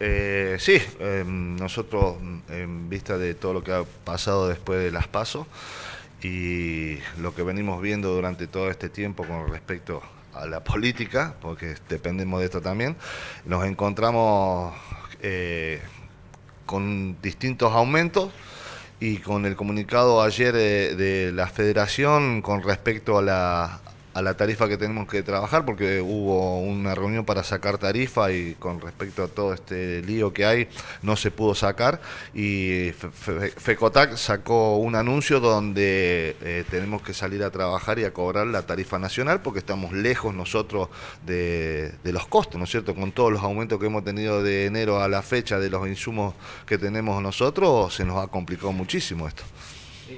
Eh, sí, em, nosotros en vista de todo lo que ha pasado después de las pasos y lo que venimos viendo durante todo este tiempo con respecto a la política, porque dependemos de esto también, nos encontramos eh, con distintos aumentos y con el comunicado ayer eh, de la federación con respecto a la, a la tarifa que tenemos que trabajar, porque hubo una reunión para sacar tarifa y con respecto a todo este lío que hay, no se pudo sacar. Y FECOTAC sacó un anuncio donde eh, tenemos que salir a trabajar y a cobrar la tarifa nacional, porque estamos lejos nosotros de, de los costos, ¿no es cierto? Con todos los aumentos que hemos tenido de enero a la fecha de los insumos que tenemos nosotros, se nos ha complicado muchísimo esto.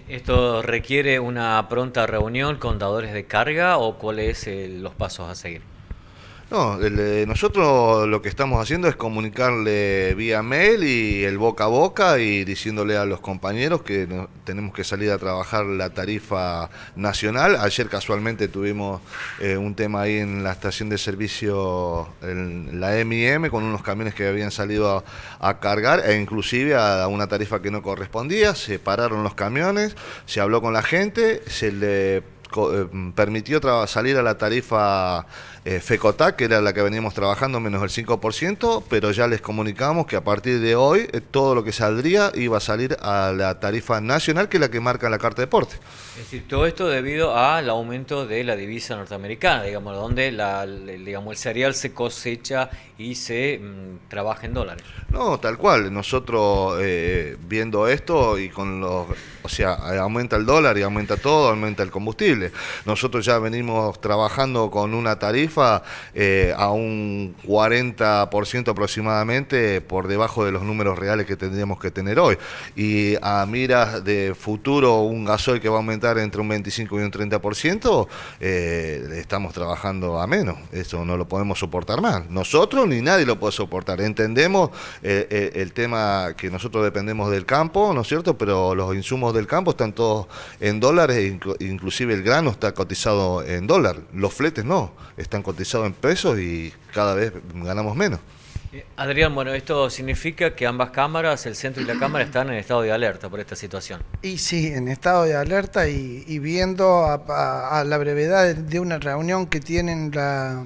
¿Esto requiere una pronta reunión con dadores de carga o cuáles son eh, los pasos a seguir? No, nosotros lo que estamos haciendo es comunicarle vía mail y el boca a boca y diciéndole a los compañeros que tenemos que salir a trabajar la tarifa nacional. Ayer casualmente tuvimos eh, un tema ahí en la estación de servicio, en la MIM, con unos camiones que habían salido a, a cargar e inclusive a una tarifa que no correspondía. Se pararon los camiones, se habló con la gente, se le eh, permitió salir a la tarifa fecota eh, FECOTAC, que era la que veníamos trabajando, menos el 5%, pero ya les comunicamos que a partir de hoy eh, todo lo que saldría iba a salir a la tarifa nacional, que es la que marca la Carta de Deporte. Es decir, todo esto debido al aumento de la divisa norteamericana, digamos, donde digamos, el cereal se cosecha y se mm, trabaja en dólares. No, tal cual. Nosotros viendo esto y con los... O sea, aumenta el dólar y aumenta todo, aumenta el combustible. Nosotros ya venimos trabajando con una tarifa eh, a un 40% aproximadamente por debajo de los números reales que tendríamos que tener hoy. Y a miras de futuro, un gasoil que va a aumentar entre un 25 y un 30%, eh, estamos trabajando a menos. Eso no lo podemos soportar más. Nosotros ni nadie lo puede soportar. Entendemos eh, eh, el tema que nosotros dependemos del campo, ¿no es cierto? Pero los insumos del campo están todos en dólares, inclusive el grano está cotizado en dólar, los fletes no, están cotizados en pesos y cada vez ganamos menos. Eh, Adrián, bueno, esto significa que ambas cámaras, el centro y la cámara, están en estado de alerta por esta situación. Y sí, en estado de alerta y, viendo a, la brevedad de una reunión que tienen la,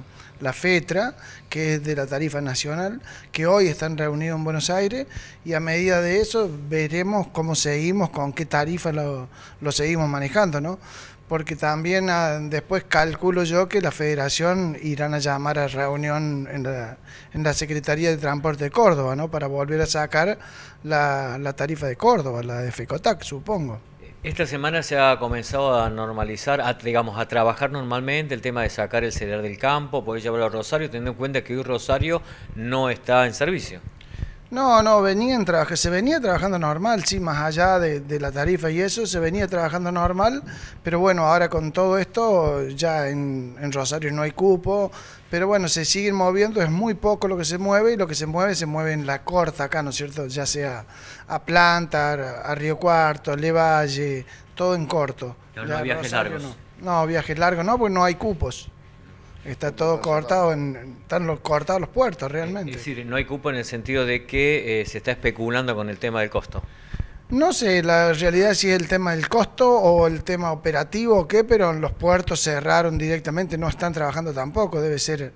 FETRA, que es de la tarifa nacional, que hoy están reunidos en Buenos Aires y a medida de eso veremos cómo seguimos, con qué tarifa lo, lo seguimos manejando, ¿no? porque también ah, después calculo yo que la federación irán a llamar a reunión en la, en la Secretaría de Transporte de Córdoba, ¿no? Para volver a sacar la, tarifa de Córdoba, la de FECOTAC, supongo. Esta semana se ha comenzado a normalizar, digamos, a trabajar normalmente el tema de sacar el celular del campo, poder llevarlo a Rosario, teniendo en cuenta que hoy Rosario no está en servicio. No, no, se venía trabajando normal, sí, más allá de, la tarifa y eso, se venía trabajando normal, pero bueno, ahora con todo esto ya en, Rosario no hay cupo, pero bueno, se siguen moviendo, es muy poco lo que se mueve y lo que se mueve se mueve en la corta acá, ¿no es cierto? Ya sea a Plantar, a Río Cuarto, a Levalle, todo en corto. No, viajes largos. No. no, viajes largos, no, pues no hay cupos. Está todo cortado, en, están los, cortados los puertos realmente. Es decir, no hay cupo en el sentido de que eh, se está especulando con el tema del costo. No sé la realidad si es el tema del costo o el tema operativo o qué, pero los puertos cerraron directamente, no están trabajando tampoco, debe ser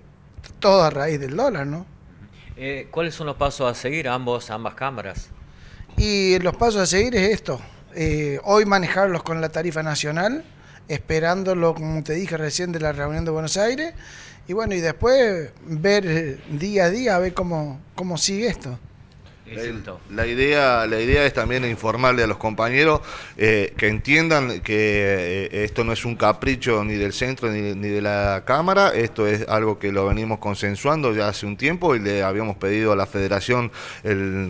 todo a raíz del dólar, ¿no? Eh, ¿Cuáles son los pasos a seguir ambos, ambas cámaras? Y los pasos a seguir es esto, eh, hoy manejarlos con la tarifa nacional, esperándolo, como te dije recién, de la reunión de Buenos Aires. Y bueno, y después ver eh, día a día, a ver cómo, cómo sigue esto. La idea, la idea es también informarle a los compañeros eh, que entiendan que eh, esto no es un capricho ni del centro ni, de la Cámara, esto es algo que lo venimos consensuando ya hace un tiempo y le habíamos pedido a la Federación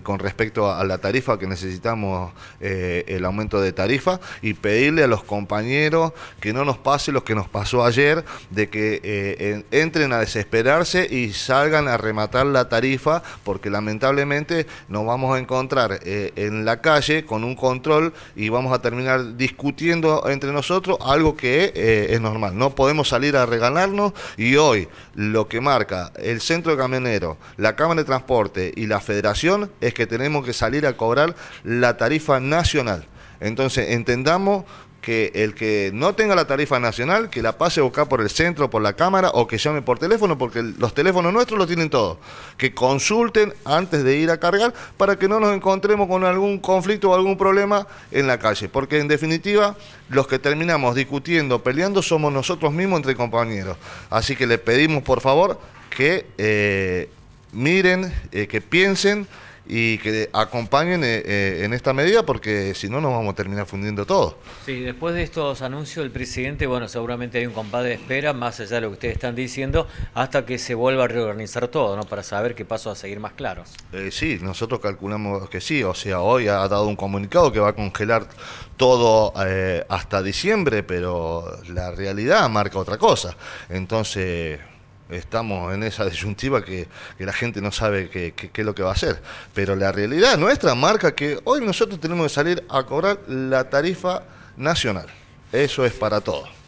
con respecto a, la tarifa que necesitamos eh, el aumento de tarifa y pedirle a los compañeros que no nos pase lo que nos pasó ayer, de que entren a desesperarse y salgan a rematar la tarifa porque lamentablemente nos vamos a encontrar eh, en la calle con un control y vamos a terminar discutiendo entre nosotros algo que eh, es normal. No podemos salir a regalarnos y hoy lo que marca el centro de camioneros, la Cámara de Transporte y la Federación es que tenemos que salir a cobrar la tarifa nacional. Entonces entendamos que el que no tenga la tarifa nacional, que la pase a buscar por el centro, por la cámara o que llame por teléfono, porque los teléfonos nuestros los tienen todos. Que consulten antes de ir a cargar para que no nos encontremos con algún conflicto o algún problema en la calle. Porque en definitiva, los que terminamos discutiendo, peleando, somos nosotros mismos entre compañeros. Así que les pedimos por favor que eh, miren, eh, que piensen y que acompañen eh, eh, en esta medida porque si no nos vamos a terminar fundiendo todo. Sí, después de estos anuncios el presidente, bueno, seguramente hay un compás de espera, más allá de lo que ustedes están diciendo, hasta que se vuelva a reorganizar todo, ¿no? Para saber qué paso a seguir más claros. Eh, sí, nosotros calculamos que sí, o sea, hoy ha dado un comunicado que va a congelar todo eh, hasta diciembre, pero la realidad marca otra cosa. Entonces... Estamos en esa disyuntiva que, que la gente no sabe qué es lo que va a hacer. Pero la realidad nuestra marca que hoy nosotros tenemos que salir a cobrar la tarifa nacional. Eso es para todos.